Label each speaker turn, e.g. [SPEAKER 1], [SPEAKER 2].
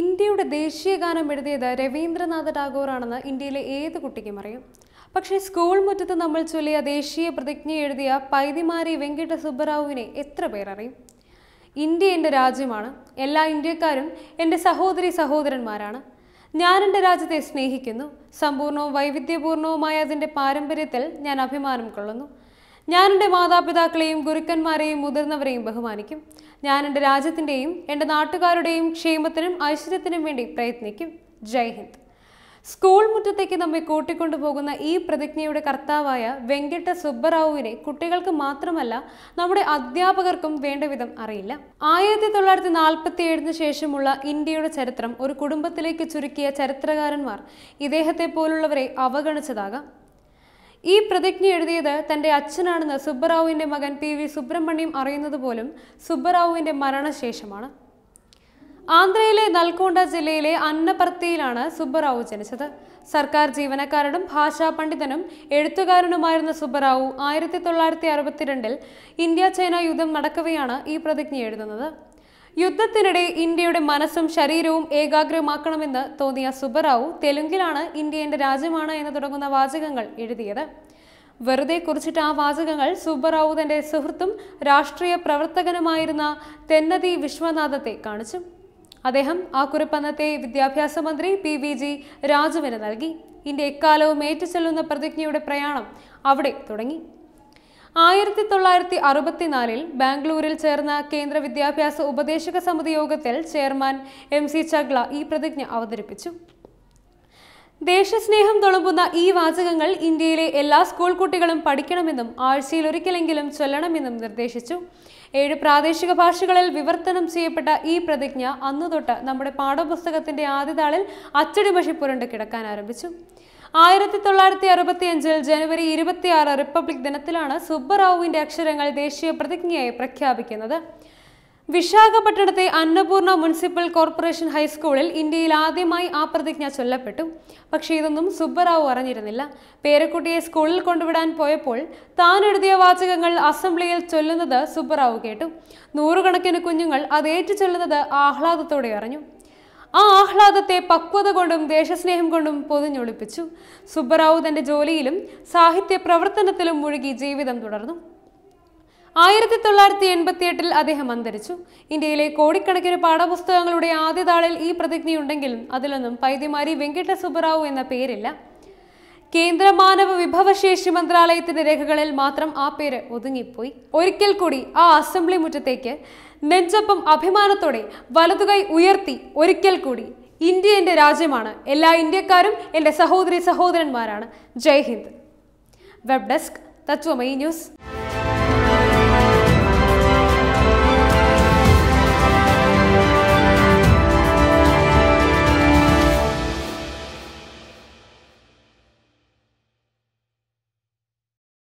[SPEAKER 1] ഇന്ത്യയുടെ ദേശീയ ഗാനം എഴുതിയത് രവീന്ദ്രനാഥ ടാഗോറാണെന്ന് ഇന്ത്യയിലെ ഏത് കുട്ടിക്കും അറിയും പക്ഷേ സ്കൂൾ മുറ്റത്ത് നമ്മൾ ചൊല്ലിയ ദേശീയ പ്രതിജ്ഞ എഴുതിയ പൈതിമാരി വെങ്കിട്ട സുബ്ബറാവുവിനെ എത്ര പേരറിയും ഇന്ത്യ എൻ്റെ രാജ്യമാണ് എല്ലാ ഇന്ത്യക്കാരും എൻ്റെ സഹോദരി സഹോദരന്മാരാണ് ഞാൻ എൻ്റെ രാജ്യത്തെ സ്നേഹിക്കുന്നു സമ്പൂർണവും വൈവിധ്യപൂർണവുമായ അതിൻ്റെ പാരമ്പര്യത്തിൽ ഞാൻ അഭിമാനം കൊള്ളുന്നു ഞാൻ എൻ്റെ മാതാപിതാക്കളെയും ഗുരുക്കന്മാരെയും മുതിർന്നവരെയും ബഹുമാനിക്കും ഞാൻ എൻ്റെ രാജ്യത്തിൻ്റെയും എൻ്റെ നാട്ടുകാരുടെയും ക്ഷേമത്തിനും ഐശ്വര്യത്തിനും വേണ്ടി പ്രയത്നിക്കും ജയ് ഹിന്ദ് സ്കൂൾ മുറ്റത്തേക്ക് നമ്മെ കൂട്ടിക്കൊണ്ടുപോകുന്ന ഈ പ്രതിജ്ഞയുടെ കർത്താവായ വെങ്കട്ട സുബ്ബറാവുവിനെ കുട്ടികൾക്ക് മാത്രമല്ല നമ്മുടെ അധ്യാപകർക്കും വേണ്ടവിധം അറിയില്ല ആയിരത്തി തൊള്ളായിരത്തി നാൽപ്പത്തി ഏഴിന് ശേഷമുള്ള ഇന്ത്യയുടെ ചരിത്രം ഒരു കുടുംബത്തിലേക്ക് ചുരുക്കിയ ചരിത്രകാരന്മാർ ഇദ്ദേഹത്തെ പോലുള്ളവരെ അവഗണിച്ചതാകാം ഈ പ്രതിജ്ഞ എഴുതിയത് തന്റെ അച്ഛനാണെന്ന് സുബ്ബറാവുവിന്റെ മകൻ പി വി സുബ്രഹ്മണ്യം അറിയുന്നത് പോലും സുബ്ബറാവുവിന്റെ മരണശേഷമാണ് ആന്ധ്രയിലെ നൽകോണ്ട ജില്ലയിലെ അന്നപ്പർത്തിയിലാണ് സുബ്ബറാവു ജനിച്ചത് സർക്കാർ ജീവനക്കാരനും ഭാഷാ പണ്ഡിതനും എഴുത്തുകാരനുമായിരുന്ന സുബ്ബറാവു ആയിരത്തി തൊള്ളായിരത്തി അറുപത്തിരണ്ടിൽ ഇന്ത്യ ചൈന യുദ്ധം നടക്കവെയാണ് ഈ പ്രതിജ്ഞ എഴുതുന്നത് യുദ്ധത്തിനിടെ ഇന്ത്യയുടെ മനസ്സും ശരീരവും ഏകാഗ്രമാക്കണമെന്ന് തോന്നിയ സുബറാവു തെലുങ്കിലാണ് ഇന്ത്യ രാജ്യമാണ് എന്ന് തുടങ്ങുന്ന വാചകങ്ങൾ എഴുതിയത് വെറുതെ കുറിച്ചിട്ട് ആ വാചകങ്ങൾ സുബ്ബറാവു തന്റെ സുഹൃത്തും രാഷ്ട്രീയ പ്രവർത്തകനുമായിരുന്ന തെന്നതി വിശ്വനാഥത്തെ കാണിച്ചു അദ്ദേഹം ആ കുറിപ്പ് അന്നത്തെ വിദ്യാഭ്യാസ മന്ത്രി പി വി ജി രാജുവിന് നൽകി ഇന്ത്യ എക്കാലവും ഏറ്റുചെല്ലുന്ന പ്രതിജ്ഞയുടെ പ്രയാണം അവിടെ തുടങ്ങി ആയിരത്തി തൊള്ളായിരത്തി അറുപത്തിനാലിൽ ബാംഗ്ലൂരിൽ ചേർന്ന കേന്ദ്ര വിദ്യാഭ്യാസ ഉപദേശക സമിതി യോഗത്തിൽ ചെയർമാൻ എം സി ചഗ്ല ഈ പ്രതിജ്ഞ അവതരിപ്പിച്ചു ദേശസ്നേഹം തുളുമ്പുന്ന ഈ വാചകങ്ങൾ ഇന്ത്യയിലെ എല്ലാ സ്കൂൾ കുട്ടികളും പഠിക്കണമെന്നും ആഴ്ചയിൽ ഒരിക്കലെങ്കിലും ചൊല്ലണമെന്നും നിർദ്ദേശിച്ചു ഏഴ് പ്രാദേശിക ഭാഷകളിൽ വിവർത്തനം ചെയ്യപ്പെട്ട ഈ പ്രതിജ്ഞ അന്നു തൊട്ട് നമ്മുടെ പാഠപുസ്തകത്തിന്റെ ആദ്യതാളിൽ അച്ചടിമഷി പുരണ്ട് കിടക്കാൻ ആരംഭിച്ചു ആയിരത്തി തൊള്ളായിരത്തി അഞ്ചിൽ ജനുവരി ഇരുപത്തിയാറ് റിപ്പബ്ലിക് ദിനത്തിലാണ് സുബ്ബറാവുവിന്റെ അക്ഷരങ്ങൾ ദേശീയ പ്രതിജ്ഞയായി പ്രഖ്യാപിക്കുന്നത് വിശാഖപട്ടണത്തെ അന്നപൂർണ മുനിസിപ്പൽ കോർപ്പറേഷൻ ഹൈസ്കൂളിൽ ഇന്ത്യയിൽ ആദ്യമായി ആ പ്രതിജ്ഞ ചൊല്ലപ്പെട്ടു പക്ഷേ ഇതൊന്നും സുബ്ബറാവു അറിഞ്ഞിരുന്നില്ല പേരക്കുട്ടിയെ സ്കൂളിൽ കൊണ്ടുവിടാൻ പോയപ്പോൾ താൻ എഴുതിയ വാചകങ്ങൾ അസംബ്ലിയിൽ ചൊല്ലുന്നത് സുബ്ബറാവു കേട്ടു നൂറുകണക്കിന് കുഞ്ഞുങ്ങൾ അത് ചൊല്ലുന്നത് ആഹ്ലാദത്തോടെ അറിഞ്ഞു ആ ആഹ്ലാദത്തെ പക്വത കൊണ്ടും ദേശസ്നേഹം കൊണ്ടും പൊതിഞ്ഞൊളിപ്പിച്ചു സുബ്ബറാവു തന്റെ ജോലിയിലും സാഹിത്യ പ്രവർത്തനത്തിലും മുഴുകി ജീവിതം തുടർന്നു ആയിരത്തി തൊള്ളായിരത്തി എട്ടിൽ അദ്ദേഹം അന്തരിച്ചു ഇന്ത്യയിലെ കോടിക്കണക്കിന് പാഠപുസ്തകങ്ങളുടെ ആദ്യതാളിൽ ഈ പ്രതിജ്ഞയുണ്ടെങ്കിലും അതിലൊന്നും പൈതിമാരി വെങ്കിട്ട സുബ്ബറാവു എന്ന പേരില്ല കേന്ദ്ര മാനവ വിഭവശേഷി മന്ത്രാലയത്തിന്റെ രേഖകളിൽ മാത്രം ആ പേര് ഒതുങ്ങിപ്പോയി ഒരിക്കൽ കൂടി ആ അസംബ്ലി മുറ്റത്തേക്ക് നെഞ്ചപ്പം അഭിമാനത്തോടെ വലതുകൈ ഉയർത്തി ഒരിക്കൽ കൂടി ഇന്ത്യ എൻ്റെ രാജ്യമാണ് എല്ലാ ഇന്ത്യക്കാരും എൻ്റെ സഹോദരി സഹോദരന്മാരാണ് Jai Hind web desk Tatwamayi news